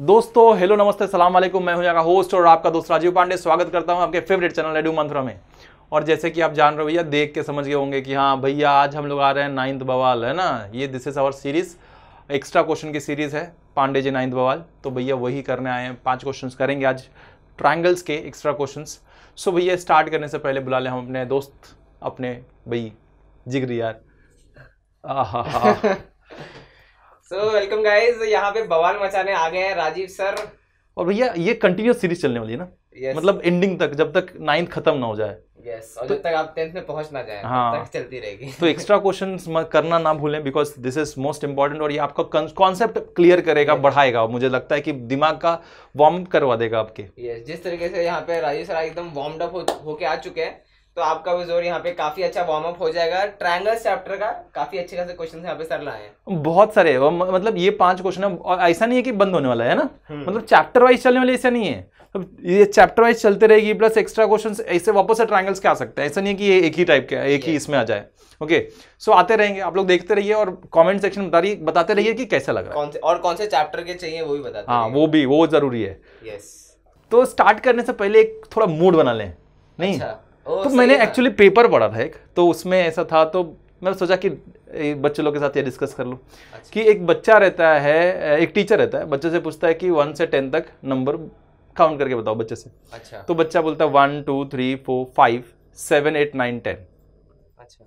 दोस्तों हेलो नमस्ते सलाम वालेकुम मैं हूं आपका होस्ट और आपका दोस्त राजीव पांडे स्वागत करता हूं आपके फेवरेट चैनल एडू मंत्रा में और जैसे कि आप जान रहे हो भैया देख के समझ गए होंगे कि हाँ भैया आज हम लोग आ रहे हैं नाइन्थ बवाल है ना ये this is our series extra question की सीरीज़ है पांडे जी नाइन्थ बवाल तो भैया वही करने आए हैं पाँच क्वेश्चन करेंगे आज ट्राइंगल्स के एक्स्ट्रा क्वेश्चन सो भैया स्टार्ट करने से पहले बुला लें हम अपने दोस्त अपने भई जिगरी यार आ सो वेलकम गाइस यहाँ पे बवाल मचाने आ गए हैं राजीव सर और भैया ये कंटिन्यूस सीरीज चलने वाली है ना yes. मतलब एंडिंग तक जब तक नाइन्थ खत्म ना हो जाए yes. और तो, जब तक आप टेंथ में पहुंच ना जाए हाँ, तक चलती रहेगी तो एक्स्ट्रा क्वेश्चन करना ना भूलें because this is most important और ये आपका कॉन्सेप्ट क्लियर करेगा yes. बढ़ाएगा मुझे लगता है कि दिमाग का वार्म अप करवा देगा आपके yes. जिस तरीके से यहाँ पे राजीव सर एकदम वार्म अप हो, होके आ चुके हैं तो आपका भी जोर यहाँ पे काफी अच्छा वार्म अप हो जाएगा ट्रायंगल चैप्टर का काफी अच्छे खासे क्वेश्चन यहाँ पे सर लाए हैं बहुत सारे है मतलब ये पांच क्वेश्चन है और ऐसा नहीं है कि बंद होने वाला है ना हम्म। मतलब चैप्टर वाइज चलने वाले ऐसा नहीं है तो ये चैप्टर वाइज चलते रहेगी प्लस एक्स्ट्रा क्वेश्चन ऐसे वापस से ट्रायंगल्स के आ सकते हैं ऐसा नहीं है कि ये एक ही टाइप के एक ही इसमें आ जाए ओके okay, सो so आते रहेंगे आप लोग देखते रहिए और कमेंट सेक्शन बता रही बताते रहिए कि कैसा लगा कौन से और कौन से चैप्टर के चाहिए वो भी बताते हाँ वो भी वो जरूरी है यस तो स्टार्ट करने से पहले एक थोड़ा मूड बना लें नहीं अच्छा। तो मैंने एक्चुअली पेपर पढ़ा था एक तो उसमें ऐसा था तो मैंने सोचा कि बच्चे लोग के साथ ये डिस्कस कर लूँ अच्छा। कि एक बच्चा रहता है एक टीचर रहता है बच्चे से पूछता है कि वन से टेन तक नंबर काउंट करके बताओ बच्चे से अच्छा तो बच्चा बोलता है one two three four five seven eight nine ten अच्छा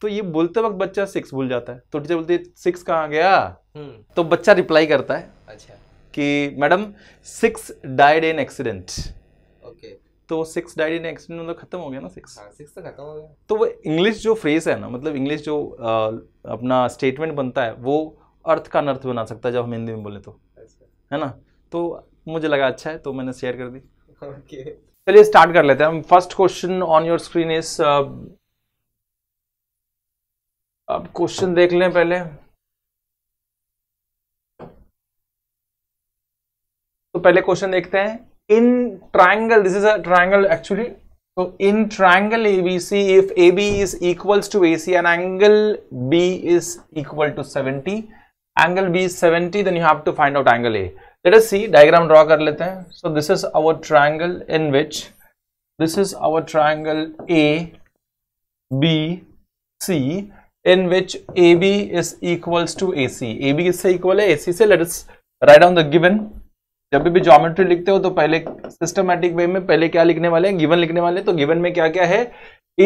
तो ये बोलते वक्त बच्चा सिक्स भूल जाता है तो टीचर बोलती है सिक्स कहाँ गया हम्म। तो बच्चा रिप्लाई करता है अच्छा कि madam six died in accident तो सिक्स डाइड इन एक्सीडेंट मतलब खत्म हो गया ना सिक्स सिक्स हाँ, तो खत्म हो गया तो वो इंग्लिश जो फ्रेज है ना मतलब इंग्लिश जो आ, अपना स्टेटमेंट बनता है वो अर्थ का अनर्थ बना सकता है जब हम हिंदी में बोले तो अच्छा। है ना तो मुझे लगा अच्छा है तो मैंने शेयर कर दी ओके चलिए स्टार्ट कर लेते हैं हम first question on your screen is अब क्वेश्चन देख लें पहले तो पहले क्वेश्चन देखते हैं in triangle, this is a triangle actually. So in triangle ABC, if AB is equals to AC and angle B is equal to 70, angle B is 70, then you have to find out angle A. Let us see diagram draw kar lete hain. So this is our triangle in which this is our triangle A, B, C in which AB is equals to AC. AB is equal to AC. So let us write down the given जब भी geometry लिखते हो तो पहले systematic way में पहले क्या लिखने वाले हैं गिवन लिखने वाले तो गिवन में क्या क्या है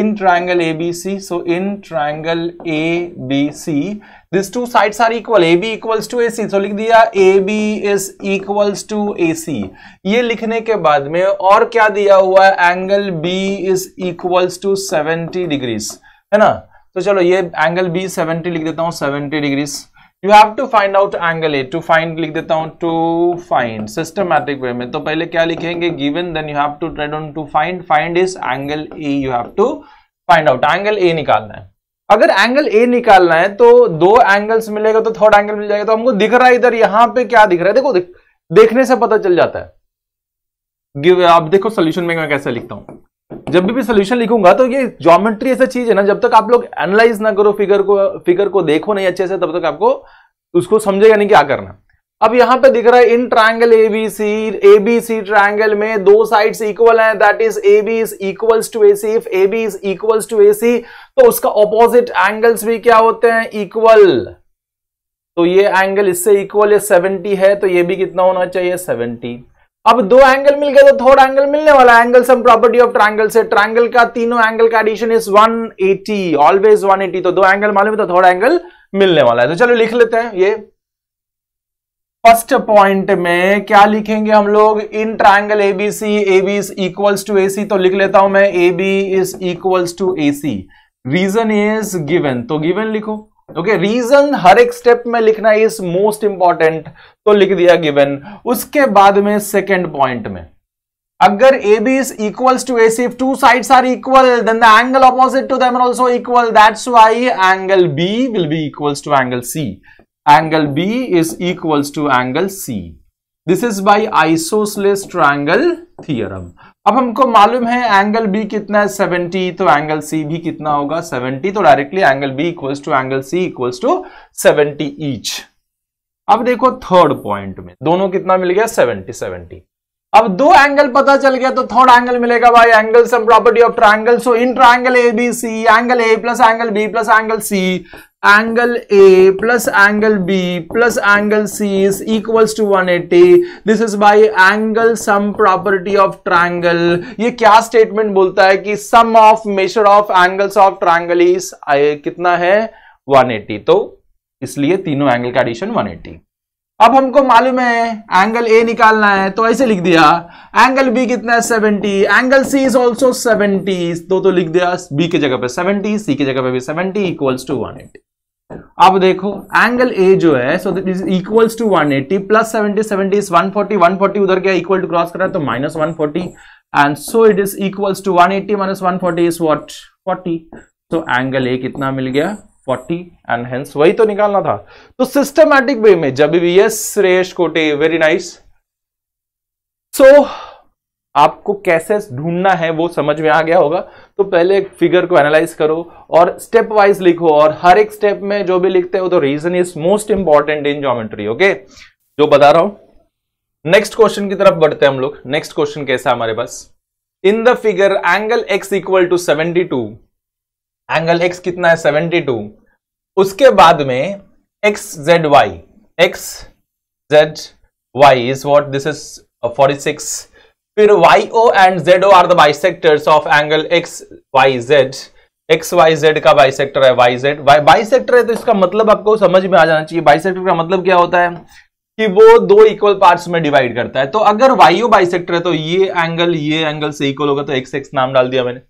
in triangle A B C so in triangle A B C this two sides are equal A B equals to A C so लिख दिया A B is equal to A C ये लिखने के बाद में और क्या दिया हुआ है angle B is equal to seventy degrees है ना तो चलो ये एंगल बी सेवेंटी लिख देता हूं seventy degrees you have to find out angle A to find लिख देता हूं टू फाइंड सिस्टमैटिक वे में तो पहले क्या लिखेंगे given then you have to tread on to find find is angle A you have to find out angle A निकालना है अगर एंगल ए निकालना है तो दो एंगल्स मिलेगा तो थर्ड एंगल मिल जाएगा तो हमको दिख रहा है इधर यहां पे क्या दिख रहा है देखो देख, देखने से पता चल जाता है आप देखो सॉल्यूशन में मैं कैसे लिखता हूं जब भी भी सोल्यूशन लिखूंगा तो ये ज्योमेट्री ऐसा चीज है ना जब तक आप लोग एनालाइज ना करो फिगर को फिगर को देखो नहीं अच्छे से तब तक आपको उसको समझेगा नहीं क्या करना अब यहां पे दिख रहा है in triangle ABC ABC triangle में दो साइड्स इक्वल हैं that is B is equals to C if A B is equals to A C तो उसका ऑपोजिट एंगल्स भी क्या होते हैं इक्वल तो ये एंगल इससे इक्वल है 70 है तो ये भी कितना होना चाहिए 70 अब दो एंगल मिल गए तो थर्ड एंगल मिलने वाला angle sum property of triangle से ट्रायंगल का तीनों एंगल का एडिशन इज 180 ऑलवेज 180 तो दो एंगल मालूम है तो थर्ड एंगल मिलने वाला है तो चलो लिख लेते हैं ये फर्स्ट पॉइंट में क्या लिखेंगे हम लोग in triangle ABC AB is equals to AC तो लिख लेता हूं मैं A B is equals to AC reason is given तो गिवन लिखो ओके okay, रीजन हर एक स्टेप में लिखना इज मोस्ट इंपॉर्टेंट तो लिख दिया गिवन उसके बाद में सेकेंड पॉइंट में अगर A B is equal to S if two sides are equal then the angle opposite to them also equal that's why angle B will be equals to angle C angle B is equals to angle C this is by isosceles triangle theorem अब हमको मालूम है angle B कितना है seventy तो angle C भी कितना होगा सेवेंटी तो directly angle B equals to angle C equals to seventy each अब देखो थर्ड पॉइंट में दोनों कितना मिल गया सेवेंटी सेवेंटी अब दो एंगल पता चल गया तो थर्ड एंगल मिलेगा भाई angle sum property of triangle so in triangle A B C angle A plus angle B plus angle C angle A plus angle B plus angle C is equals to 180 this is by angle sum property of triangle ये क्या statement बोलता है कि sum of measure of angles of triangle is कितना है 180 तो इसलिए तीनों एंगल का एडिशन 180 अब हमको मालूम है एंगल ए निकालना है तो ऐसे लिख दिया एंगल बी कितना है 70 एंगल सी इज ऑल्सो 70 तो तो लिख दिया बी की जगह पे 70 सी की जगह पे भी 70 इक्वल्स टू 180 अब देखो एंगल ए जो है so that is equals to 180 eighty plus seventy seventy is 140 140 उधर क्या इक्वल टू क्रॉस करा तो minus 140 and so it is equals to 180 eighty minus one is what 40 तो एंगल ए कितना मिल गया 40 एंड हेंस वही तो निकालना था तो सिस्टमैटिक वे में जब भी यस सुरेश कोटे वेरी नाइस सो आपको कैसे ढूंढना है वो समझ में आ गया होगा तो पहले एक फिगर को एनालाइज करो और स्टेप वाइज लिखो और हर एक स्टेप में जो भी लिखते हो तो reason is most important in geometry okay जो बता रहा हूं नेक्स्ट क्वेश्चन की तरफ बढ़ते हैं हम लोग नेक्स्ट क्वेश्चन कैसा हमारे पास in the figure angle X equal to seventy two angle X कितना है सेवेंटी टू उसके बाद में X Z Y X Z Y is what this is forty six फिर Y O and Z O are the bisectors of angle X Y Z X Y Z का by है Y Z bisector है तो इसका मतलब आपको समझ में आ जाना चाहिए बाइसेक्टर का मतलब क्या होता है कि वो दो इक्वल पार्ट्स में डिवाइड करता है तो अगर वाईओ बाइसेक्टर है तो ये एंगल ये एंगल से इक्वल होगा तो एक्स एक्स नाम डाल दिया मैंने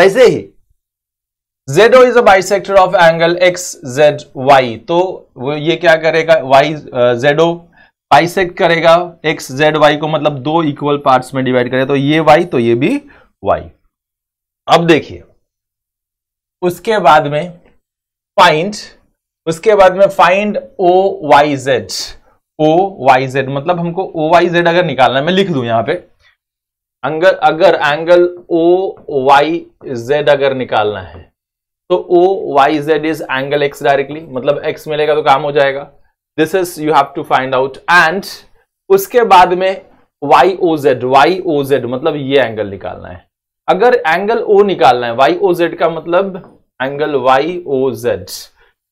वैसे ही Z O is a bisector of angle X Z Y तो ये क्या करेगा वाई जेड बाइसेक्ट करेगा एक्स जेड वाई को मतलब दो इक्वल पार्ट्स में डिवाइड करेगा तो ये वाई तो ये भी वाई अब देखिए उसके बाद में फाइंड उसके बाद में find O Y Z O Y Z मतलब हमको ओ वाई जेड अगर निकालना है मैं लिख दू यहां पे अंगल अगर एंगल ओ वाई जेड अगर निकालना है तो O Y Z is angle X directly मतलब एक्स मिलेगा तो काम हो जाएगा this is you have to find out and उसके बाद में Y O Z Y O Z मतलब ये एंगल निकालना है अगर एंगल ओ निकालना है वाई ओ जेड का मतलब एंगल वाई ओ जेड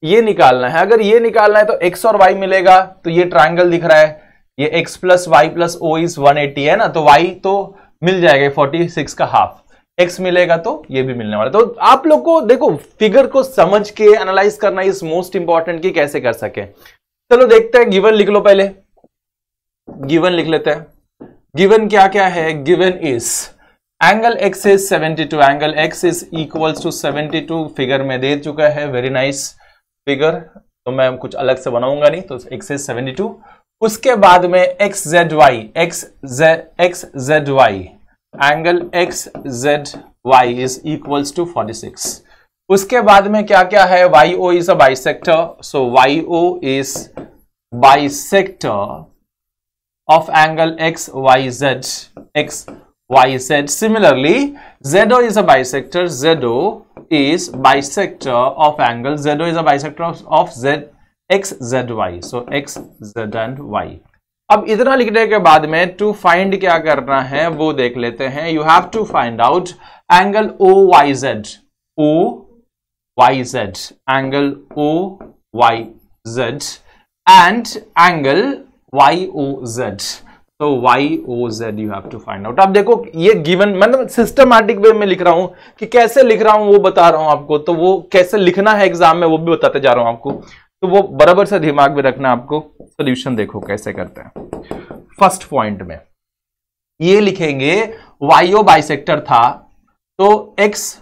ये निकालना है अगर ये निकालना है तो एक्स और वाई मिलेगा तो ये ट्राइंगल दिख रहा है ये X plus Y plus O is one eighty है ना तो वाई तो मिल जाएगा फोर्टी सिक्स का हाफ एक्स मिलेगा तो ये भी मिलने वाला तो आप लोग को देखो फिगर को समझ के एनालाइज करना इज मोस्ट इंपॉर्टेंट कि कैसे कर सके चलो देखते हैं गिवन लिख लो पहले गिवन लिख लेते हैं गिवन क्या क्या है given is angle X is 72 angle X is equals to 72 figure में दे चुका है वेरी नाइस फिगर तो मैं कुछ अलग से बनाऊंगा नहीं तो एक्स इज 72 उसके बाद में X Z Y X Z X Z Y angle X Z Y is equals to 46 उसके बाद में क्या क्या है Y O is a bisector so Y O is bisector of angle X Y Z X Y Z similarly ZO is a bisector ZO is bisector of angle ZO is a bisector of Z X Z Y so x Z and Y अब इतना लिखने के बाद में to find क्या करना है वो देख लेते हैं you have to find out angle O Y Z O YZ, angle OYZ and angle YOZ. तो Y O Z you have to find out आप देखो ये गिवन मतलब सिस्टमैटिक वे में लिख रहा हूं कि कैसे लिख रहा हूं वो बता रहा हूं आपको तो वो कैसे लिखना है एग्जाम में वो भी बताते जा रहा हूं आपको तो वो बराबर से दिमाग में रखना आपको सोल्यूशन देखो कैसे करते हैं फर्स्ट पॉइंट में ये लिखेंगे वाईओ बाइसेक्टर था तो एक्स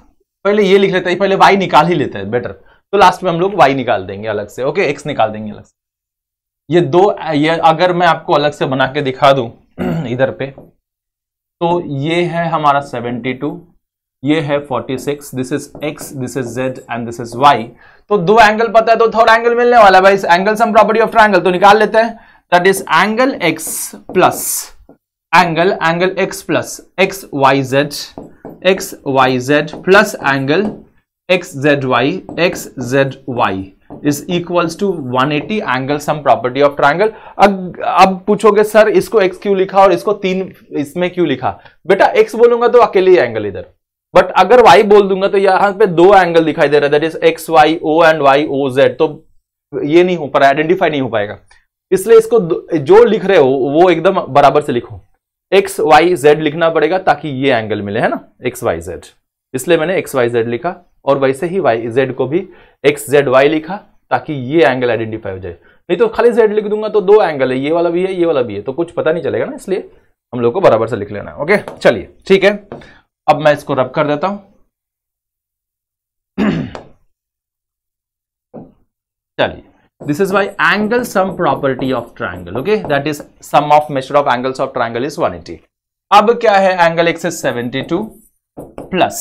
पहले ये लिख लेते हैं पहले वाई निकाल ही लेते हैं बेटर तो लास्ट में हम लोग वाई निकाल देंगे अलग से ओके एक्स निकाल देंगे अलग से ये दो ये अगर मैं आपको अलग से बना के दिखा दूं इधर पे तो ये है हमारा 72 ये है 46 this is x this is z and this is y तो दो एंगल पता है तो थर्ड एंगल मिलने वाला भाई angle sum property of triangle तो निकाल लेते हैं that is angle x plus angle angle x plus X Y Z X Y Z plus angle X Z Y X Z Y is equals to 180 angle sum property of triangle अब अब पूछोगे sir इसको x क्यों लिखा और इसको तीन इसमें क्यों लिखा बेटा x बोलूंगा तो अकेले एंगल इधर बट अगर y बोल दूंगा तो यहां पे दो एंगल दिखाई दे रहा है that is X Y O and Y O Z तो ये नहीं हो पा आइडेंटिफाई नहीं हो पाएगा इसलिए इसको जो लिख रहे हो वो एकदम बराबर से लिखो एक्स वाई जेड लिखना पड़ेगा ताकि ये एंगल मिले है ना एक्स वाई जेड इसलिए मैंने एक्स वाई जेड लिखा और वैसे ही वाई जेड को भी एक्स जेड वाई लिखा ताकि ये एंगल आइडेंटिफाई हो जाए नहीं तो खाली जेड लिख दूंगा तो दो एंगल है ये वाला भी है ये वाला भी है तो कुछ पता नहीं चलेगा ना इसलिए हम लोग को बराबर से लिख लेना है ओके चलिए ठीक है अब मैं इसको रब कर देता हूं चलिए this is my angle sum property of triangle okay that is sum of measure of angles of triangle is 180 ab kya hai angle x is 72 plus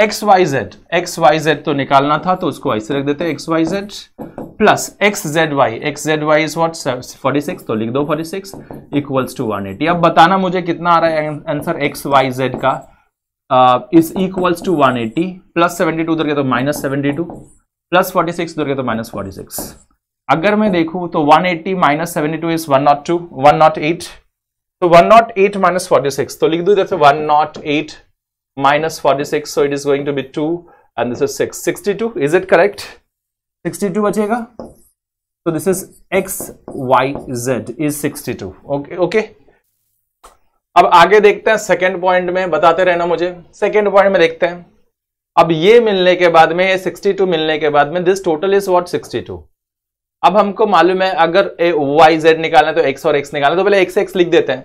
X Y Z X Y Z तो निकालना था तो उसको ऐसे रख देते X Y Z plus X Z Y X Z Y is what forty six तो लिख दो forty six equals to one eighty अब बताना मुझे कितना आ रहा है आंसर एक्स वाई जेड का is equals to one eighty plus seventy two उधर तो minus seventy two plus forty six उधर तो माइनस फोर्टी सिक्स अगर मैं देखू तो 180 eighty minus seventy two is one nought two one nought eight तो one nought eight minus forty six तो लिख दू जैसे one nought eight minus forty six so it is going to be two and this is six sixty two is it correct sixty two बचेगा तो this is X Y Z is sixty two okay okay अब आगे देखते हैं second point में बताते रहना मुझे सेकेंड पॉइंट में देखते हैं अब ये मिलने के बाद में ये 62 मिलने के बाद में दिस टोटल इज व्हाट 62 अब हमको मालूम है अगर ए वाई जेड निकालना है तो एक्स और एक्स निकालना तो पहले एक्स एक्स लिख देते हैं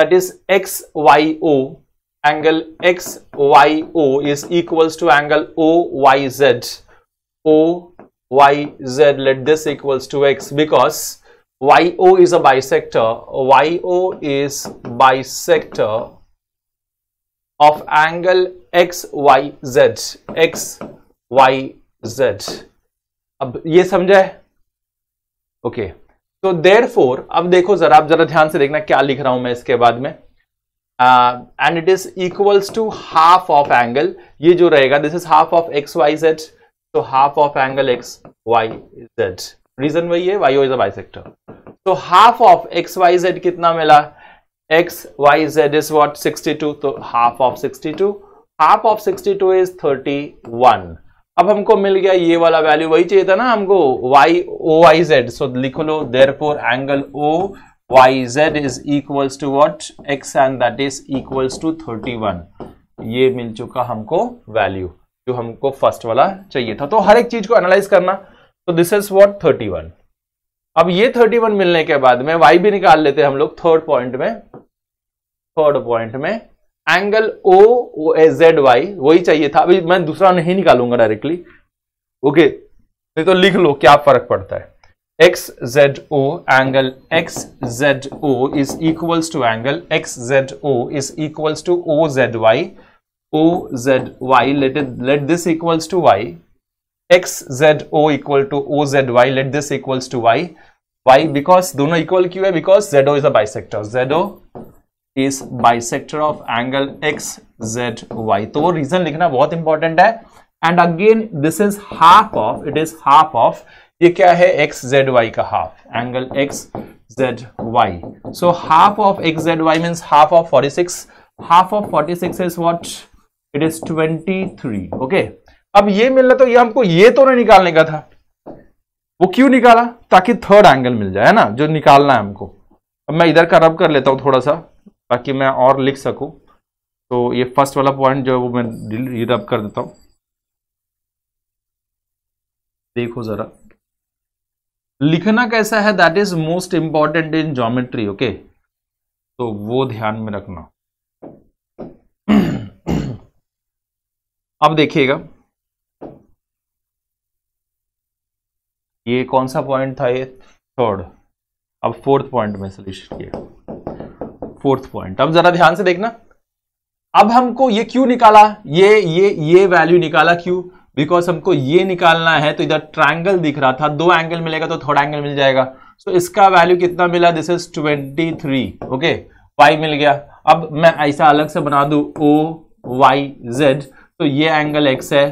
that is X Y O angle X Y O is equals to angle O Y Z O Y Z let this equals to X because Y O is a bisector Y O is bisector of angle X Y Z X Y Z अब ये समझा है okay तो देर four अब देखो जरा आप जरा ध्यान से देखना क्या लिख रहा हूं मैं इसके बाद में and it is equals to half of angle ये जो रहेगा this is half of X Y Z तो half of angle X Y Z reason वही है वाई इज अ बाइसेक्टर तो half of X Y Z कितना मिला X Y Z is what sixty two तो half of sixty two half of sixty two is thirty one अब हमको मिल गया ये वाला वैल्यू वही चाहिए था ना हमको Y O Y Z so लिख लो therefore angle O Y Z is equals to what X and that is equals to thirty one ये मिल चुका हमको वैल्यू जो हमको फर्स्ट वाला चाहिए था तो हर एक चीज को एनालाइज करना तो this is what thirty one अब ये थर्टी वन मिलने के बाद में वाई भी निकाल लेते हैं हम लोग थर्ड पॉइंट में थर्ड पॉइंट में angle O O Z Y वही चाहिए था अभी मैं दूसरा नहीं निकालूंगा डायरेक्टली ओके नहीं तो लिख लो क्या फर्क पड़ता है X Z O angle X Z O is equals to angle X Z O is equals to O Z Y O Z Y let it let this equals to Y X Z O equal to O Z Y let this equals to Y Y because दोनों equal क्यों है because Z O is a bisector Z O is bisector of angle X Z Y तो वो reason लिखना बहुत important है and again this is half of it is half of ये क्या है एक्स जेड वाई का half angle X Z Y so half of X Z Y mean half of forty six half of forty six is what it is twenty three okay अब ये मिल रहा तो ये हमको ये तो नहीं निकालने का था वो क्यों निकाला ताकि थर्ड एंगल मिल जाए ना जो निकालना है हमको अब मैं इधर का रब कर लेता हूं थोड़ा सा ताकि मैं और लिख सकूं तो ये फर्स्ट वाला पॉइंट जो है वो मैं अप कर देता हूं देखो ज़रा लिखना कैसा है that is most important in geometry okay तो वो ध्यान में रखना अब देखिएगा ये कौन सा पॉइंट था ये थर्ड अब फोर्थ पॉइंट में सॉल्यूशन किया फोर्थ पॉइंट अब जरा ध्यान से देखना अब हमको ये क्यों निकाला ये ये ये वैल्यू निकाला क्यों बिकॉज हमको ये निकालना है तो इधर ट्राइंगल दिख रहा था दो एंगल मिलेगा तो थर्ड एंगल मिल जाएगा सो so, इसका वैल्यू कितना मिला this is twenty three okay Y मिल गया अब मैं ऐसा अलग से बना दू ओ वाई जेड तो ये एंगल एक्स है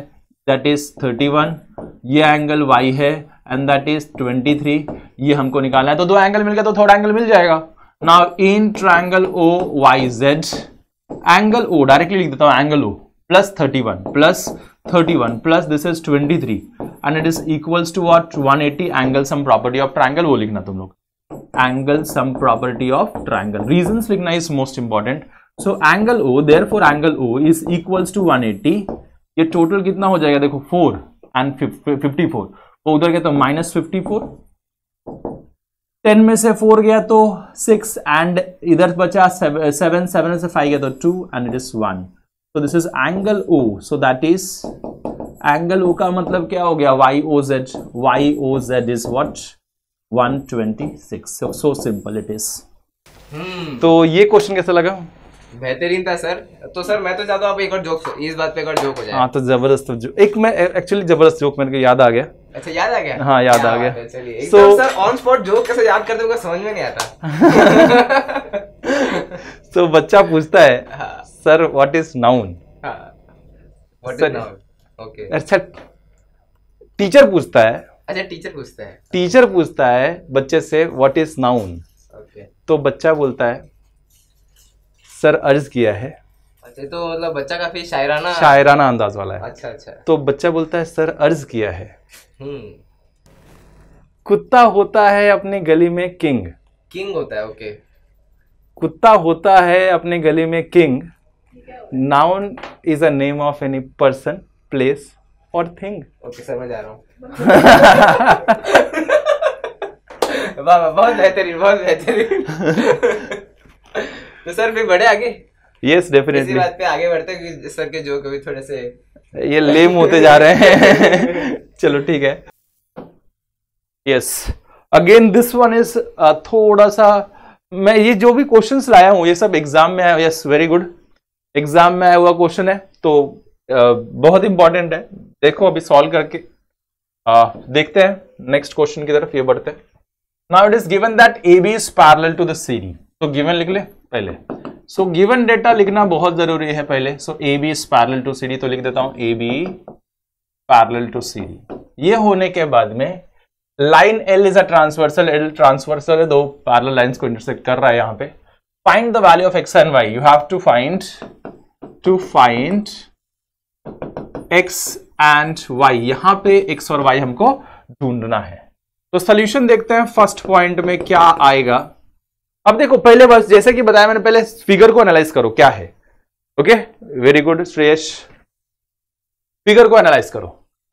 दैट इज थर्टी वन ये एंगल वाई है and that is twenty three ये हमको निकालना है तो दो एंगल मिल गया तो थर्ड एंगल मिल जाएगा now in triangle O Y Z angle O directly लिख देता हूं angle O plus thirty one plus thirty one plus this is twenty three and it is equals to what one eighty angle sum property of triangle वो लिखना तुम लोग angle sum property of triangle reason लिखना is most important so angle O therefore angle O is equals to one eighty ये total कितना हो जाएगा देखो फोर एंड फिफ्टी फोर उधर कहते तो माइनस फिफ्टी फोर टेन में से फोर गया तो सिक्स एंड इधर बचा सेवन सेवन से फाइव गया तो two and it is one तो this is angle O so that is angle O का मतलब क्या हो गया Y O Z Y O Z is what one twenty six so simple it is तो ये क्वेश्चन कैसा लगा बेहतरीन था सर तो सर मैं तो चाहता हूँ आप एक और जोक इस बात पे एक और जोक हो जाए हाँ तो जबरदस्त जो एक मैं एक्चुअली जबरदस्त जोक मेरे को याद आ गया अच्छा याद आ गया हाँ याद आ गया सो सर ऑन स्पॉट जो कैसे याद करते होगा समझ में नहीं आता सो बच्चा पूछता है सर व्हाट इज नाउन अच्छा टीचर पूछता है अच्छा टीचर पूछता है टीचर पूछता है बच्चे से व्हाट इज नाउन तो बच्चा बोलता है सर अर्ज किया है अच्छा तो मतलब बच्चा काफी शायराना शायराना अंदाज वाला है अच्छा अच्छा तो बच्चा बोलता है सर अर्ज किया है कुत्ता होता है अपनी गली में किंग किंग होता है ओके कुत्ता होता है अपने गली में king noun is a name of any person place और थिंग ओके सर मैं जा रहा हूँ वाह बहुत बेहतरीन बहुत बेहतरीन तो सर फिर बड़े आगे यस डेफिनेटली इसी बात पे आगे बढ़ते हैं सर के जो कभी थोड़े से ये लेम होते जा रहे हैं चलो ठीक है yes again this one is थोड़ा सा मैं ये जो भी क्वेश्चन लाया हूँ ये सब एग्जाम में आया यस वेरी गुड एग्जाम में आया हुआ क्वेश्चन है तो uh, बहुत इंपॉर्टेंट है देखो अभी सॉल्व करके uh, देखते हैं नेक्स्ट क्वेश्चन की तरफ ये बढ़ते हैं now it is given that A B is parallel to the CD तो गिवन लिख ले पहले सो गिवन डेटा लिखना बहुत जरूरी है पहले so A B is parallel to C D तो लिख देता हूं A B parallel to C D ये होने के बाद में line L is a transversal L transversal है दो पैरल लाइंस को इंटरसेक्ट कर रहा है यहां पे find the value of X and Y you have to find to find X and Y यहां पे एक्स और वाई हमको ढूंढना है तो सोल्यूशन देखते हैं फर्स्ट पॉइंट में क्या आएगा अब देखो पहले बस जैसे कि बताया मैंने पहले फिगर को एनालाइज करो क्या है okay very good Shreyas figure को एनालाइज करो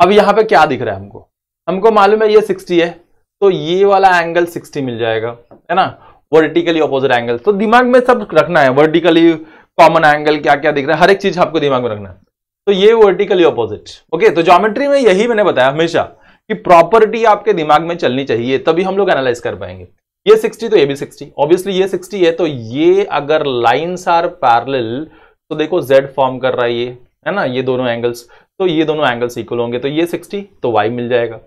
अब यहां पे क्या दिख रहा है हमको हमको मालूम है ये 60 है तो ये वाला एंगल 60 मिल जाएगा है ना वर्टिकली अपोजिट एंगल तो दिमाग में सब रखना है वर्टिकली कॉमन एंगल क्या क्या दिख रहा है हर एक चीज आपको दिमाग में रखना है तो ये वर्टिकली अपोजिट ओके तो ज्योमेट्री में यही मैंने बताया हमेशा कि प्रॉपर्टी आपके दिमाग में चलनी चाहिए तभी हम लोग एनालाइज कर पाएंगे ये 60 तो ये भी 60 ऑब्वियसली ये 60 है तो ये अगर लाइन्स आर पैरेलल तो देखो Z फॉर्म कर रहा है ये है ना ये दोनों एंगल्स तो ये दोनों एंगल्स इक्वल होंगे तो ये 60 तो Y मिल जाएगा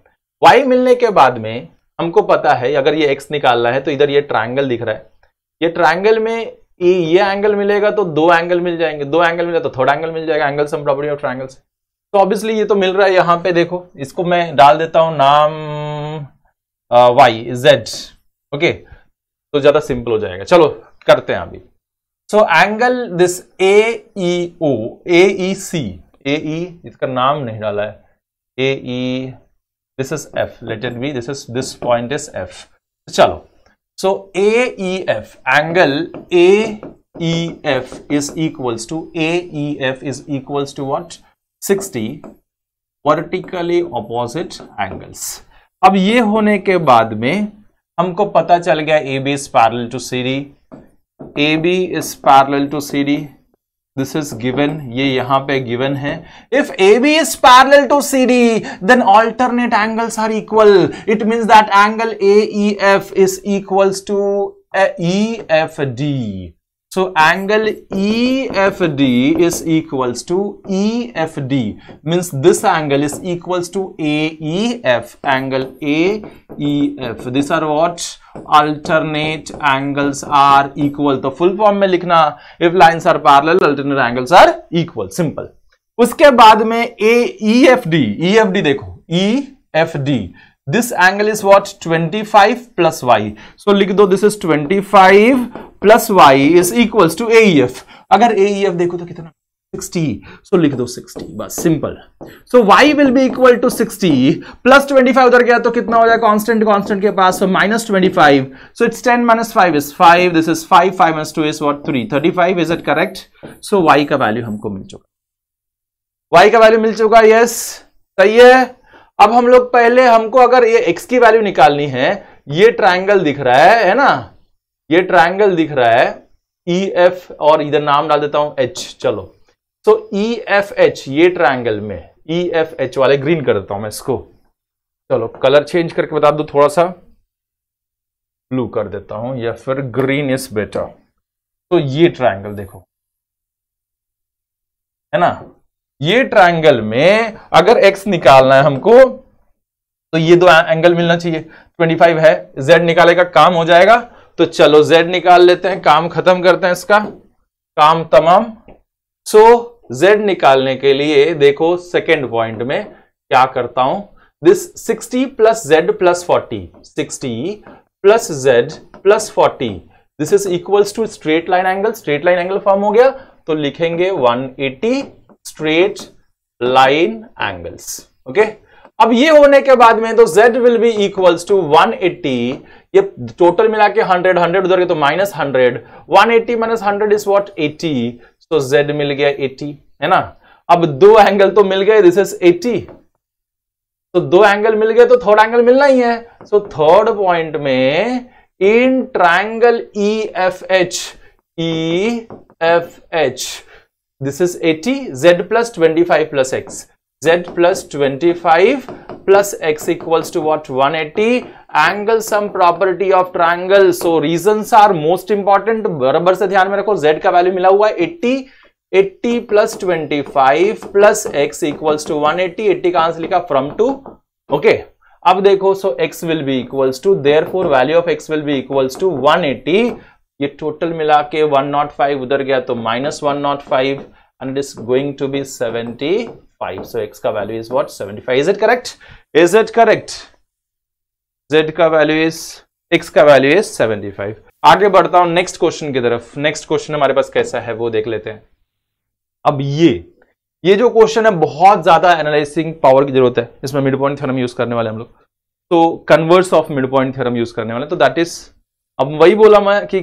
Y मिलने के बाद में हमको पता है अगर ये X निकालना है तो इधर ये ट्राइंगल दिख रहा है ये ट्राइंगल में ये ये एंगल मिलेगा तो दो एंगल मिल जाएंगे दो एंगल मिला तो थर्ड एंगल मिल जाएगा angle sum property of triangles तो ऑब्वियसली ये तो मिल रहा है यहाँ पे देखो इसको मैं डाल देता हूँ नाम वाई जेड ओके तो ज्यादा सिंपल हो जाएगा चलो करते हैं अभी so angle this A E O A E C ए ई इसका नाम नहीं डाला है A E this is F let it be this is this point is F चलो so A E F angle A E F is equals to A E F is equals to what 60 vertically opposite angles अब ये होने के बाद में हमको पता चल गया A B is parallel to C D A B is parallel to C D this is given ये यहां पे गिवन है if A B is parallel to C D then alternate angles are equal it means that angle A E F is equals to E F D So angle EFD is equals to EFD means this angle is equals to AEF angle AEF. These are what alternate angles are equal. The full form में लिखना if lines are parallel alternate angles are equal simple. उसके बाद में AEFD EFD देखो EFD this angle is what twenty five plus Y so लिख दो this is twenty five plus Y is equal to F अगर F e देखो तो कितना 60 so, लिख दो 60 बस simple so Y will be equal to 60 plus 25 उधर गया तो कितना हो जाए कांस्टेंट कांस्टेंट के पास so minus 25 so it's 10 minus 5 is 5 this is 5 5 minus 2 is what 3 35 is it correct so Y का वैल्यू हमको मिल चुका वाई का वैल्यू मिल चुका यस yes. सही है अब हम लोग पहले हमको अगर ये x की वैल्यू निकालनी है ये ट्राइंगल दिख रहा है है ना ये ट्राइंगल दिख रहा है ई e एफ और इधर नाम डाल देता हूं एच चलो सो ई एफ एच ये ट्राइंगल में ई एफ एच वाले ग्रीन कर देता हूं मैं इसको चलो कलर चेंज करके बता दू थोड़ा सा ब्लू कर देता हूं या फिर ग्रीन इज बेटर तो ये ट्राइंगल देखो है ना ये ट्राइंगल में अगर एक्स निकालना है हमको तो ये दो एंगल मिलना चाहिए 25 है जेड निकाले का काम हो जाएगा तो चलो जेड निकाल लेते हैं काम खत्म करते हैं इसका काम तमाम सो so, जेड निकालने के लिए देखो सेकेंड पॉइंट में क्या करता हूं this 60 plus Z plus forty sixty plus Z plus forty this is equals to straight line angle straight line angle form हो गया तो लिखेंगे 180 स्ट्रेट लाइन एंगल्स ओके अब ये होने के बाद में तो z will be equals to 180 ये टोटल मिला के 100 100 उधर के तो minus hundred one eighty minus hundred is what eighty so z मिल गया 80 है ना अब दो एंगल तो मिल गए दिस इज 80 तो दो एंगल मिल गए तो थर्ड एंगल मिलना ही है सो थर्ड पॉइंट में in triangle E F H E F H this is 80 z plus 25 plus x z plus 25 plus x equals to what 180 angle sum property of triangle so reasons are most important बराबर से ध्यान में रखो z का value मिला हुआ है 80 80 plus 25 plus x equals to 180 80 का आंसर लिखा फ्रॉम टू ओके अब देखो so x will be equals to therefore value of x will be equals to 180 ये टोटल मिला के वन नॉट फाइव उधर गया तो minus one nought five and and going to be seventy five so X का value is what seventy five is it correct is it correct Z का value is X का value is seventy five आगे बढ़ता हूं next question की तरफ next question हमारे पास कैसा है वो देख लेते हैं अब ये ये जो क्वेश्चन है बहुत ज्यादा एनालाइजिंग पावर की जरूरत है इसमें मिड पॉइंट थ्योरम यूज करने वाले हम लोग तो converse of mid point theorem use करने वाले तो दैट इज अब वही बोला मैं कि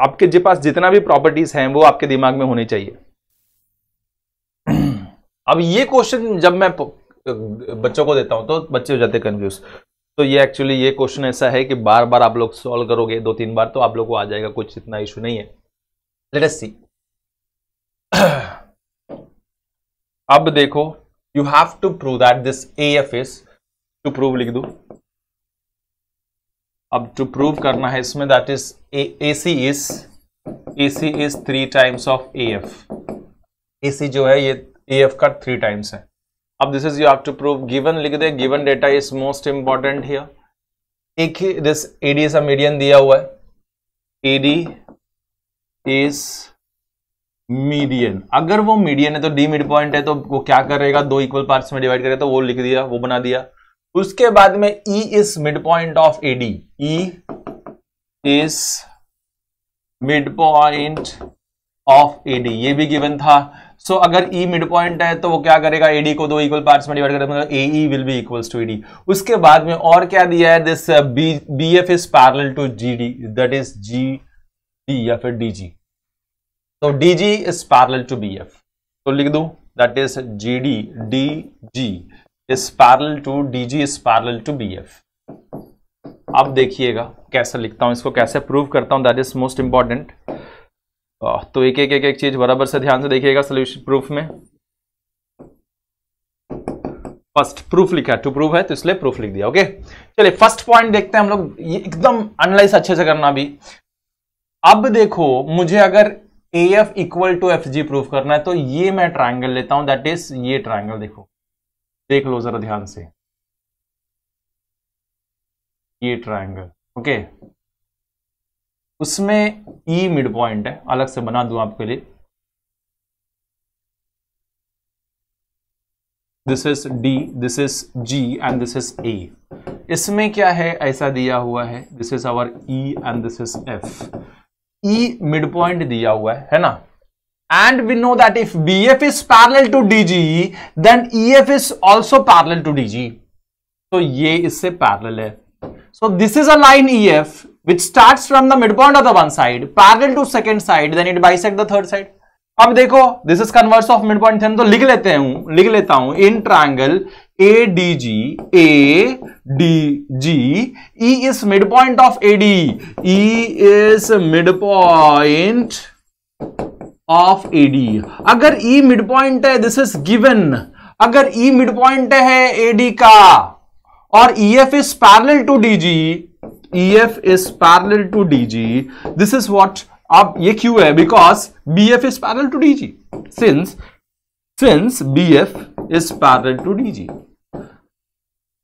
आपके जे पास जितना भी प्रॉपर्टीज हैं वो आपके दिमाग में होनी चाहिए अब ये क्वेश्चन जब मैं बच्चों को देता हूं तो बच्चे हो जाते कंफ्यूज तो ये एक्चुअली ये क्वेश्चन ऐसा है कि बार बार आप लोग सॉल्व करोगे दो तीन बार तो आप लोग को आ जाएगा कुछ इतना इशू नहीं है लेट अस सी अब देखो you have to prove that this A F is to prove लिख दू अब टू प्रूव करना है इसमें that is A C is A C is three times of A F A C जो है ये ए एफ का थ्री टाइम्स है अब this is you have to prove given लिख दे given data is most important here एक ही दिस ए डी मीडियन दिया हुआ है ए डी इज मीडियन अगर वो मीडियन है तो डी मिड पॉइंट है तो वो क्या करेगा दो इक्वल पार्ट्स में डिवाइड करेगा तो वो लिख दिया वो बना दिया उसके बाद में E is mid point of A D E is mid point of A D ये भी गिवन था सो so, अगर ई मिड पॉइंट है तो वो क्या करेगा एडी को दो इक्वल पार्ट्स में डिवाइड करेगा A will be equals to AD उसके बाद में और क्या दिया है this B F is parallel to G D that is G D या फिर डी जी तो D G is parallel to B F तो लिख दो that is G D D G is parallel to D G is parallel to B F अब देखिएगा कैसे लिखता हूं इसको कैसे प्रूव करता हूं दैट इज मोस्ट इंपॉर्टेंट तो एक एक एक एक चीज बराबर से ध्यान से देखिएगा सोल्यूशन प्रूफ में फर्स्ट प्रूफ लिखा है टू प्रूफ है तो इसलिए प्रूफ लिख दिया ओके चलिए फर्स्ट पॉइंट देखते हैं हम लोग ये एकदम एनालाइज अच्छे से करना भी अब देखो मुझे अगर A F equal to F G proof करना है तो ये मैं ट्राइंगल लेता हूं दैट इज ये ट्राइंगल देखो देख लो जरा ध्यान से ये ट्रायंगल ओके उसमें ई मिड पॉइंट है अलग से बना दू आपके लिए this is D this is G and this is A इसमें क्या है ऐसा दिया हुआ है this is our E and this is F E mid point दिया हुआ है है ना and we know that if BF is parallel to dg then EF is also parallel to dg so ye isse parallel hai so this is a line EF which starts from the midpoint of the one side parallel to second side then it bisect the third side अब देखो this is converse of mid point तो लिख लेते हूं लिख लेता हूं in triangle A D G A D G E is mid point of A D E is mid point of AD अगर ई मिड पॉइंट है दिस इज गिवन अगर ई मिड पॉइंट है एडी का और E F is parallel to D G E F is parallel to D G this is what अब ये क्यों है because B F is parallel to D G since since B F is parallel to D G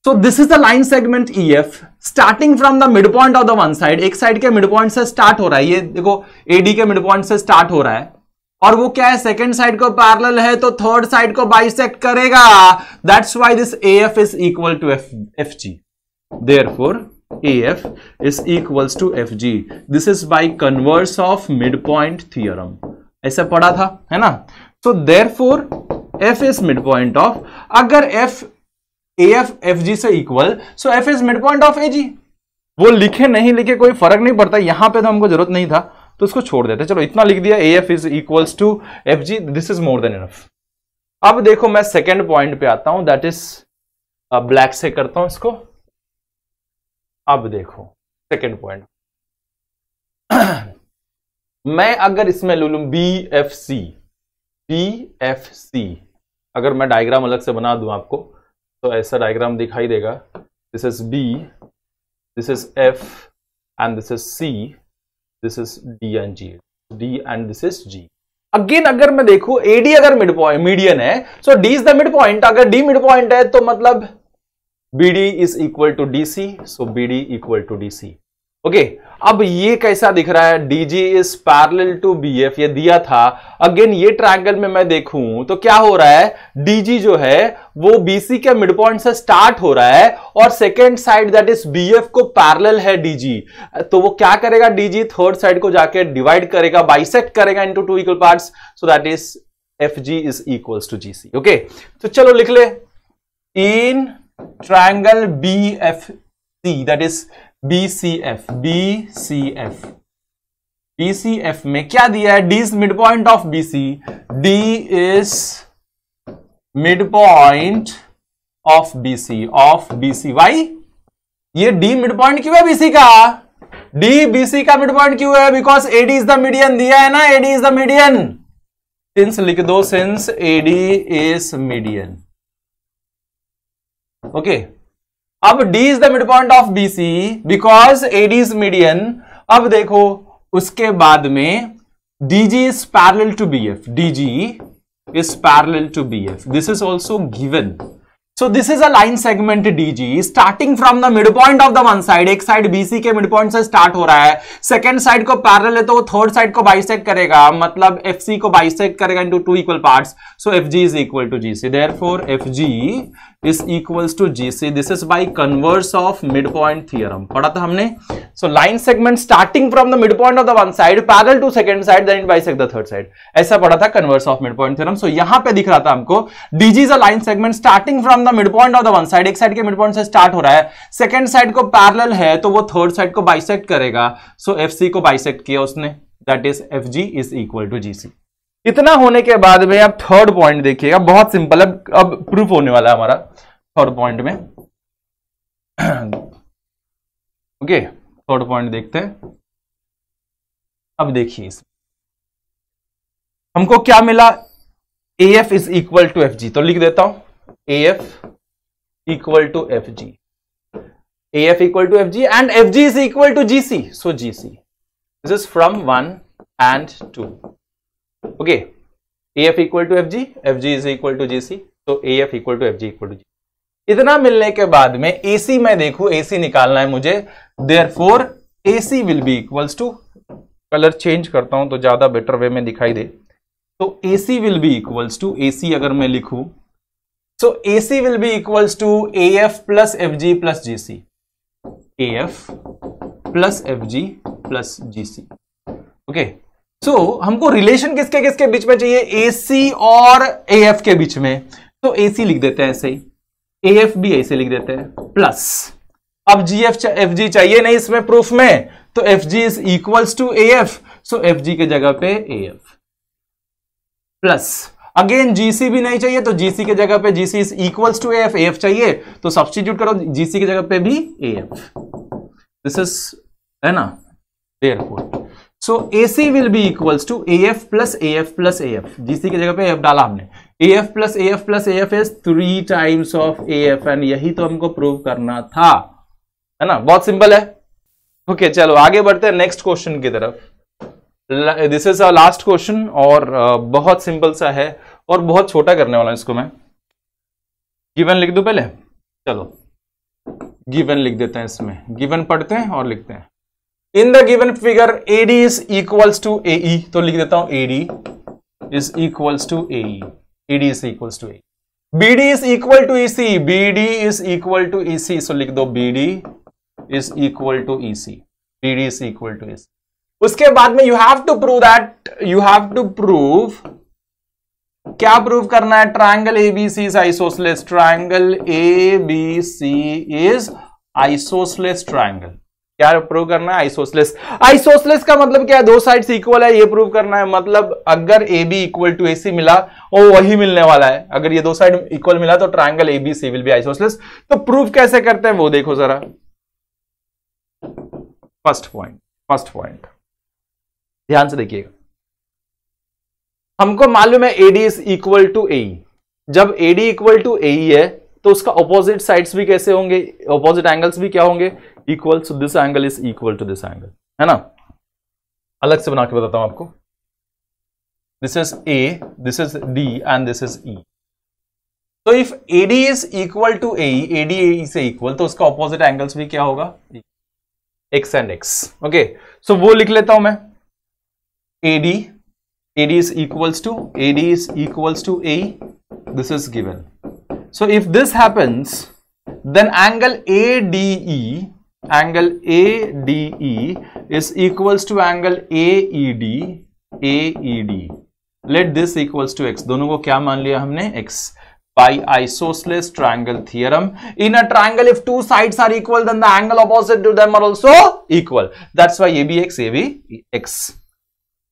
so this is the line segment E F starting from the mid point of the one side एक side के mid point से start हो रहा है ये देखो AD के mid point से स्टार्ट हो रहा है और वो क्या है सेकेंड साइड को पैरल है तो थर्ड साइड को बाइसेक्ट करेगा that's why this A F is equal to F F G therefore F is equal to F G this is by converse of mid point theorem ऐसा पढ़ा था है ना so therefore F is mid point of अगर F A F F G से equal so F is mid point of A G वो लिखे नहीं लिखे कोई फर्क नहीं पड़ता यहां पे तो हमको जरूरत नहीं था तो उसको छोड़ देते चलो इतना लिख दिया A F is equals to F G this is more than enough अब देखो मैं सेकेंड पॉइंट पे आता हूं दैट इज ब्लैक से करता हूं इसको अब देखो सेकेंड पॉइंट मैं अगर इसमें लू लू B F C B F C अगर मैं डायग्राम अलग से बना दू आपको तो ऐसा डायग्राम दिखाई देगा this is B this is F and this is C this is D and G D and this is G again अगर मैं देखू एडी अगर मिड पॉइंट मीडियन है so D is the mid point अगर D mid point है तो मतलब B D is equal to D C so B D equal to D C okay okay, अब ये कैसा दिख रहा है DG is parallel to B F ये दिया था अगेन ये ट्रायंगल में मैं देखूं तो क्या हो रहा है डीजी जो है वो बीसी के मिड पॉइंट से स्टार्ट हो रहा है और second side that is B F को पैरल है डीजी तो वो क्या करेगा डीजी थर्ड साइड को जाके डिवाइड करेगा बाइसेक्ट करेगा into two equal parts so that is F G is equal to G C okay तो चलो लिख ले in triangle B F C that is B C F B C F B C F में क्या दिया है D is mid point of B C D is mid point of B C of B C why ये D mid point क्यों है BC का D C का mid point क्यों है because AD is the median दिया है ना AD is the median since लिख दो since AD is median okay अब D is the mid point of BC C because AD is median अब देखो उसके बाद में DG G is parallel to B F D G is parallel to B F this is also given so this is a line segment D G starting from the mid point of the one side एक side BC के mid point से start हो रहा है second side को parallel है तो third side को बाइसेक करेगा मतलब एफ सी को बाइसेक करेगा into two equal part so F G is equal to G C therefore F G is equals to G C this is by converse of mid point theorem पढ़ा था हमने so line segment starting from the mid point of the one side parallel to second side then by bisect the third side ऐसा पढ़ा था converse of mid point theorem so यहां पे दिख रहा था हमको DG is a line segment starting from the mid point of the one side एक साइड के मिड पॉइंट से स्टार्ट हो रहा है सेकंड साइड को पैरल है तो वो थर्ड साइड को बाइसेक्ट करेगा सो so, एफ को बाइसेक्ट किया उसने that is F G is equal to G C इतना होने के बाद में आप थर्ड पॉइंट देखिएगा बहुत सिंपल है अब प्रूफ होने वाला है हमारा थर्ड पॉइंट में ओके थर्ड पॉइंट देखते हैं अब देखिए इसमें हमको क्या मिला A F is equal to F G तो लिख देता हूं A F equal to F G A F equal to F G and F G is equal to G C so G C this is from one and two okay A F equal to F G F G is equal to GC तो A F equal to F G equal to G इतना मिलने के बाद में ए सी मैं देखू ए सी निकालना है मुझे therefore A C will be equals to colour change करता हूं तो ज्यादा बेटर वे में दिखाई दे तो A C will be equals to A C अगर मैं लिखू so A C will be equals to A F plus F G plus G C A F plus F G plus G C okay so so, हमको relation किसके किसके बीच में चाहिए ए और ए के बीच में तो ए लिख देते हैं ऐसे ही ए भी ऐसे लिख देते हैं प्लस अब जी एफ एफ जी चाहिए नहीं इसमें प्रूफ में तो F G is equals to A F so F G के जगह पे A F plus again GC भी नहीं चाहिए तो जीसी के जगह पे GC is equals to A F A F चाहिए तो सब्सटीट्यूट करो जीसी के जगह पे भी ए एफ दिस इज है ना airport so A C will be equals to A F plus A F plus A F GC की जगह पे एफ डाला हमने A F plus A F plus A F is three times of A F and यही तो हमको prove करना था है ना बहुत सिंपल है ओके okay, चलो आगे बढ़ते हैं नेक्स्ट क्वेश्चन की तरफ this is a last question और बहुत सिंपल सा है और बहुत छोटा करने वाला इसको मैं गिवन लिख दू पहले चलो गिवन लिख देते हैं इसमें गिवन पढ़ते हैं और लिखते हैं in the given figure AD is equals to A तो लिख देता हूं AD is equals to AE AD is equals to AE BD is equal to B D is equal to EC so लिख दो B D is equal to E C B D is equal to EC उसके बाद में you have to prove that you have to prove क्या prove करना है triangle C is isosceles triangle A B C is isosceles triangle क्या prove करना है isosceles isosceles का मतलब क्या है दो साइड्स इक्वल है ये प्रूव करना है मतलब अगर A B equal to A C मिला वो वही मिलने वाला है अगर ये दो साइड इक्वल मिला तो triangle A B C will be isosceles तो प्रूव कैसे करते हैं वो देखो जरा फर्स्ट पॉइंट फर्स्ट पॉइंट ध्यान से देखिएगा हमको मालूम है AD is equal to A जब एडी इक्वल टू ए है तो उसका ऑपोजिट साइड्स भी कैसे होंगे ऑपोजिट एंगल्स भी क्या होंगे equal so this angle is equal to this angle है ना अलग से बना के बताता हूं आपको this is A this is D and this is E तो if D is equal to A D A से इक्वल तो उसका ऑपोजिट एंगल्स भी क्या होगा X and X okay so वो लिख लेता हूं मैं A A D is equals to A D is equals to A this is given so if this happens then angle A D E angle ADE is equals to angle AED AED let this equals to x दोनों को क्या मान लिया हमने x by isosceles triangle theorem in a triangle if two sides are equal then the angle opposite to them are also equal that's why ये भी x ये भी x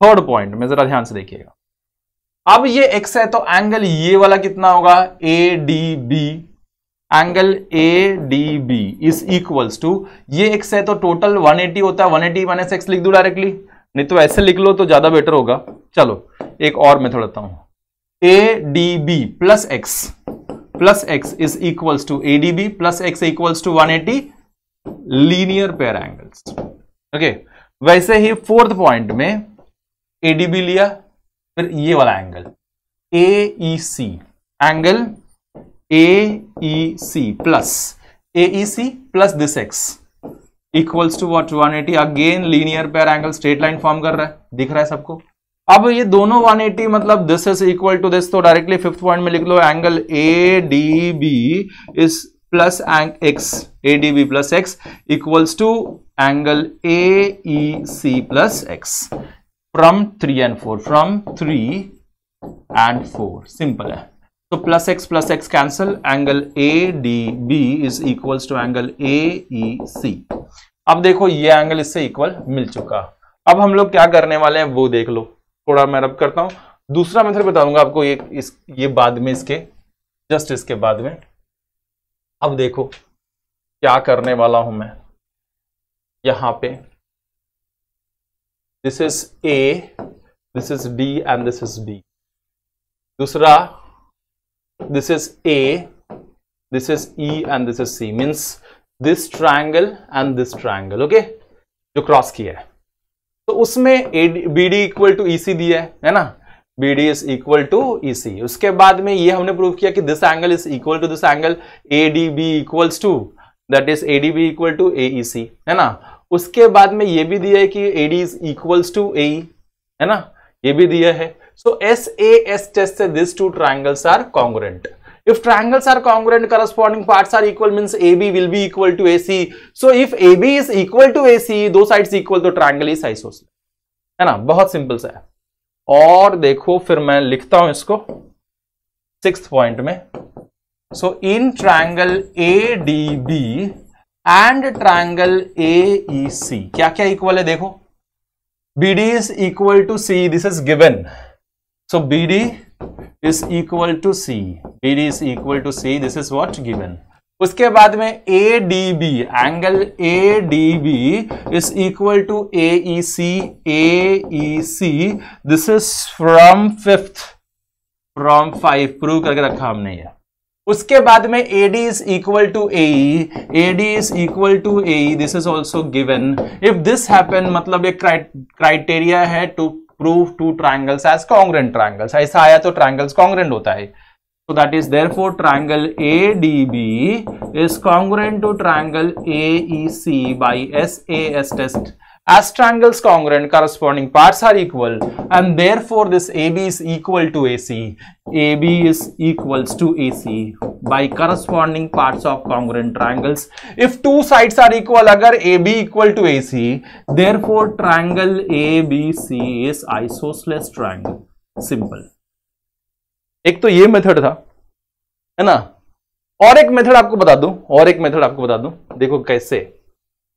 third point में जरा ध्यान से देखिएगा अब ये x है तो एंगल ये वाला कितना होगा A D B angle A D B is equals to ये एक्स है तो टोटल 180 होता है 180 एटी माइनस एक्स लिख दो डायरेक्टली नहीं तो ऐसे लिख लो तो ज्यादा बेटर होगा चलो एक और मेथड लेता हूं A D B plus x plus x is equals to A D B plus x equals to 180 eighty linear pair angles okay वैसे ही फोर्थ पॉइंट में ए डी बी लिया फिर ये वाला angle A E C angle A E C plus A E C plus this x equals to what one eighty again linear pair angle straight line form कर रहा है दिख रहा है सबको अब ये दोनों 180 मतलब this is equal to this तो डायरेक्टली फिफ्थ पॉइंट में लिख लो angle A D B is plus x A D B plus x equals to angle A E C plus x from three and four from three and four simple है plus तो x x plus x cancel angle ADB is equals to angle C e, अब देखो ये angle इससे equal मिल चुका अब हम लोग क्या करने वाले हैं वो देख लो थोड़ा मैं रब करता हूं दूसरा मेथड बताऊंगा आपको ये इस ये बाद में इसके जस्ट इसके बाद में अब देखो क्या करने वाला हूं मैं यहां पे this is A this is D and this is B दूसरा this is A, this is E and this is C means this triangle and this triangle okay जो क्रॉस किया है तो उसमें B D equal to EC दिया है है ना B D is equal to EC उसके बाद में ये हमने प्रूव किया कि this angle is equal to this angle A D B equals to that is A D B equal to A E C है ना उसके बाद में ये भी दिया है कि A D is equals to A है ना ये भी दिया है So SAS test say these two triangles are congruent. If triangles are congruent, corresponding parts are equal means AB will be equal to AC. So if AB is equal to AC, दो sides equal to triangle is isosceles. hai na bahut simple sa hai aur dekho fir main likhta hu isko sixth point mein so in triangle adb and triangle aec kya kya equal hai dekho bd is equal to c this is given So BD is equal to C. BD is equal to C. This is what given. उसके बाद में A D B angle A D B is equal to A C A C this is from fifth from five prove करके रखा हमने ये उसके बाद में A D is equal to A A D is equal to A this is also given if this happen मतलब एक criteria है to prove two triangles as congruent triangles ऐसा आया तो ट्राइंगल्स कॉन्ग्रेंट होता है सो that is therefore triangle A D B is congruent to triangle A C by S A S test As triangles congruent corresponding parts are equal and therefore this AB is equal to AC. AB is equals to AC by corresponding parts of congruent triangles. If two sides are equal, agar AB equal to AC, therefore triangle ABC is isosceles triangle. Simple. ek to ye method tha hai na और एक method आपको बता दूं और एक method आपको बता दूं देखो कैसे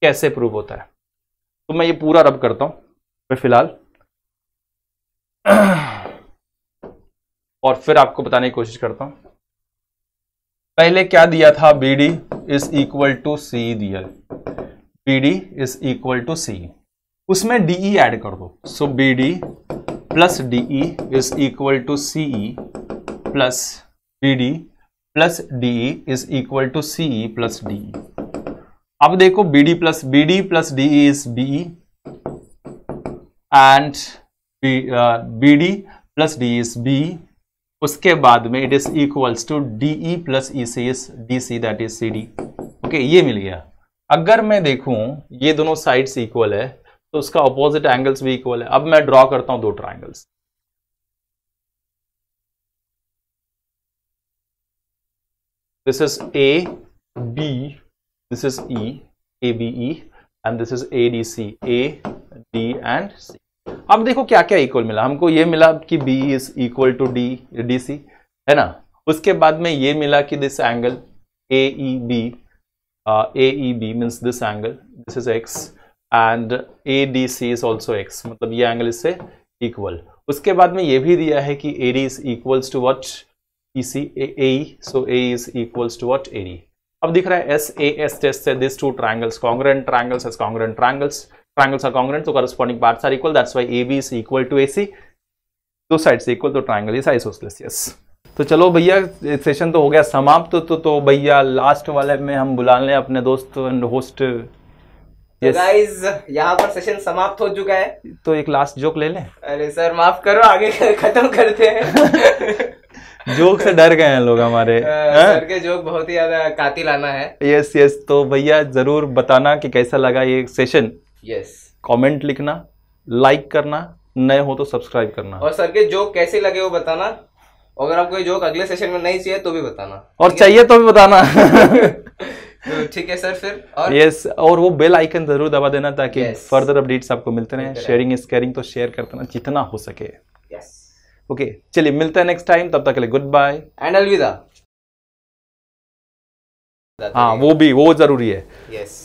कैसे प्रूव होता है तो मैं ये पूरा रब करता हूं मैं फिलहाल और फिर आपको बताने की कोशिश करता हूं पहले क्या दिया था B D is equal to C दिया B D is equal to C उसमें डी ई एड कर दो so B D plus D E is equal to C E plus B D plus D E is equal to C E plus D E अब देखो B D plus B D plus D is B and B D plus D is B उसके बाद में it is equals to D E plus E C is D C that is C D okay ये मिल गया अगर मैं देखूं ये दोनों साइड्स इक्वल है तो उसका अपोजिट एंगल्स भी इक्वल है अब मैं ड्रॉ करता हूं दो triangles this is A B this is E, ABE, and this is ADC, A, D and C. अब देखो क्या क्या इक्वल मिला हमको ये मिला कि B is equal to D D C है ना उसके बाद में ये मिला कि this angle A B A B means this angle this is x and A D C is also x मतलब ये एंगल इससे इक्वल उसके बाद में ये भी दिया है कि A D is equals to what E C A so A is equals to what A D अब दिख रहा है एस ए एस टेस्ट से this two triangles congruent triangles as congruent triangles triangles are congruent तो corresponding part are equal that's why A B is equal to A C two sides equal तो triangle is isosceles yes तो चलो भैया session तो हो गया समाप्त तो, तो, तो भैया लास्ट वाले में हम बुला लें अपने दोस्त एंड होस्ट गाइस यहाँ पर सेशन समाप्त हो चुका है तो एक लास्ट जोक ले लें अरे सर माफ करो आगे खत्म करते हैं जोक से डर गए हैं लोग हमारे सर हाँ? के जोक बहुत ही ज्यादा आना है यस यस तो भैया जरूर बताना कि कैसा लगा ये सेशन यस कमेंट लिखना लाइक करना नए हो तो सब्सक्राइब करना और सर के जोक कैसे लगे वो बताना अगर आपको जोक अगले सेशन में नहीं चाहिए तो भी बताना और चाहिए तो भी बताना तो ठीक है सर फिर और यस yes, और वो बेल आइकन जरूर दबा देना ताकि फर्दर अपडेट्स आपको मिलते रहे शेयरिंग इज केयरिंग तो शेयर करते ना जितना हो सके यस yes. ओके चलिए मिलते हैं नेक्स्ट टाइम तब तक के लिए गुड बाय एंड अलविदा हाँ वो भी वो जरूरी है यस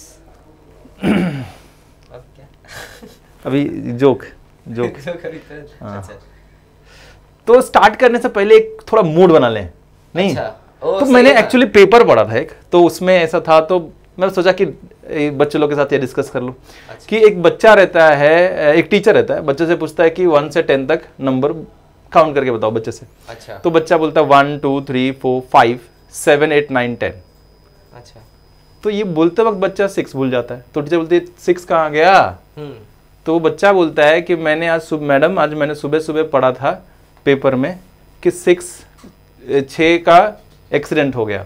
अभी जोक जोक हाँ. अच्छा, अच्छा. तो स्टार्ट करने से पहले एक थोड़ा मूड बना लें नहीं अच्छा। तो मैंने एक्चुअली पेपर पढ़ा था एक तो उसमें ऐसा था तो मैंने सोचा कि बच्चे लोग के साथ ये डिस्कस कर लूँ अच्छा। कि एक बच्चा रहता है एक टीचर रहता है बच्चे से पूछता है कि वन से टेन तक नंबर काउंट करके बताओ बच्चे से अच्छा तो बच्चा बोलता है one two three four five seven eight nine ten अच्छा तो ये बोलते वक्त बच्चा सिक्स भूल जाता है तो टीचर बोलते सिक्स कहाँ गया हम्म। तो बच्चा बोलता है कि मैंने आज सुबह मैडम आज मैंने सुबह सुबह पढ़ा था पेपर में कि सिक्स छ का एक्सीडेंट हो गया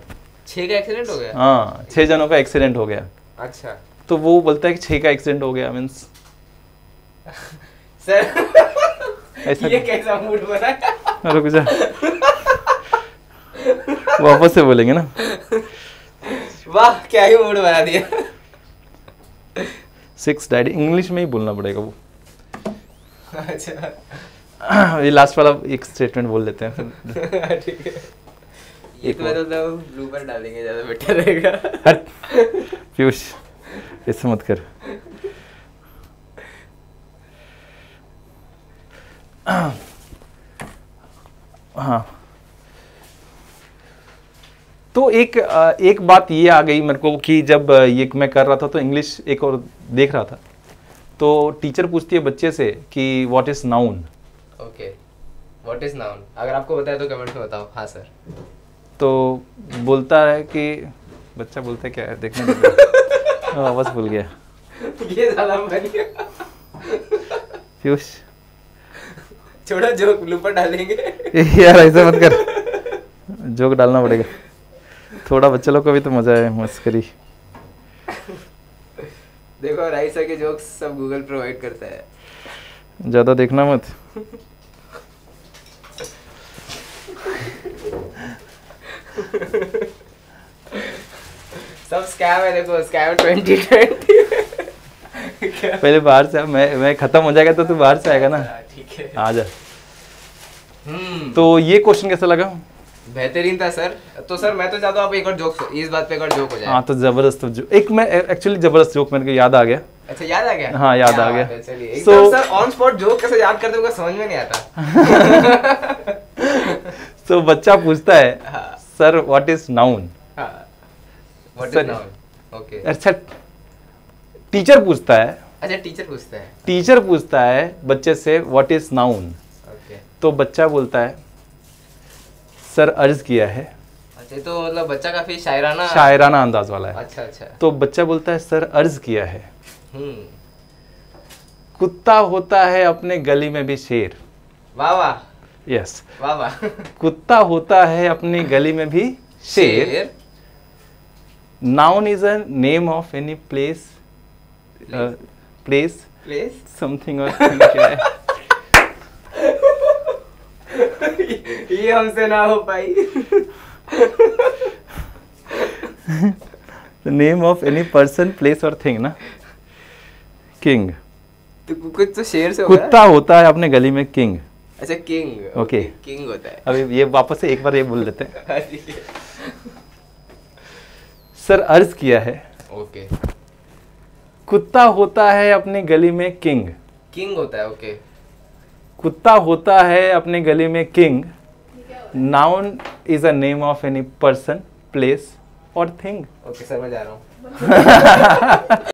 छः का एक्सीडेंट हो गया हाँ छः जनों का एक्सीडेंट हो गया अच्छा तो वो बोलता है कि छः का एक्सीडेंट हो गया मीन्स सर ऐसा ये कैसा मूड बना हाँ, रुक जा वापस से बोलेंगे ना वाह क्या ही मूड बना दिया सिक्स डैडी इंग्लिश में ही बोलना पड़ेगा वो अच्छा ये लास्ट वाला एक स्टेटमेंट बोल देते हैं ठीक है एक बार तो ब्लूपर डालेंगे ज़्यादा बेटर रहेगा हट पीयूष ऐसे मत कर हाँ तो एक एक बात ये आ गई मेरे को कि जब ये मैं कर रहा था तो इंग्लिश एक और देख रहा था तो टीचर पूछती है बच्चे से कि what is noun okay what is noun अगर आपको बताया तो कमेंट में बताओ हाँ सर तो बोलता है कि बच्चा बोलता है क्या है देखने वापस हाँ, भूल गया ये ज़्यादा पीयूष छोड़ा जोक ब्लूपर डालेंगे यार ऐसा मत कर जोक डालना पड़ेगा थोड़ा बच्चे लोग को भी तो मजा है मस्करी देखो राइसा के जोक्स सब गूगल प्रोवाइड करता है ज्यादा देखना मत सब स्कैम है देखो स्कैम 2020 पहले बाहर से मैं मैं खत्म हो जाएगा तो तू बाहर से आएगा ना हाँ, ठीक है आ जा हम्म। तो ये क्वेश्चन कैसा लगा बेहतरीन था सर तो सर मैं तो चाहता हूँ आप एक और जोक इस बात पे एक और जोक हो जाए हाँ तो जबरदस्त जो, एक मैं एक्चुअली जबरदस्त जोक मेरे को याद आ गया अच्छा याद आ गया हाँ याद आ गया so so, sir on spot joke कैसे याद करते हुए समझ में नहीं आता तो बच्चा पूछता है sir what is noun what is noun okay अच्छा टीचर पूछता है अच्छा टीचर पूछता है टीचर पूछता है बच्चे से व्हाट इज नाउन तो बच्चा बोलता है सर अर्ज किया है अच्छा, तो मतलब बच्चा काफी शायराना शायराना अंदाज वाला है अच्छा अच्छा तो बच्चा बोलता है सर अर्ज किया है हम्म। कुत्ता होता है अपने गली में भी शेर वाह वाह यस वाह वाह कुत्ता होता है अपनी गली में भी शेर noun is a name of any place place place something और ये हमसे ना हो पाई the name of any person place और थिंग ना किंग तो कुछ तो शेर से कुत्ता होता है अपने गली में किंग अच्छा किंग ओके किंग होता है अभी ये वापस से एक बार ये बोल देते हैं सर हाँ अर्ज किया है ओके okay. कुत्ता होता है अपने गली में किंग किंग होता है ओके कुत्ता होता है अपने गली में king noun is a name of any person place और थिंग ओके समझ आ रहा हूँ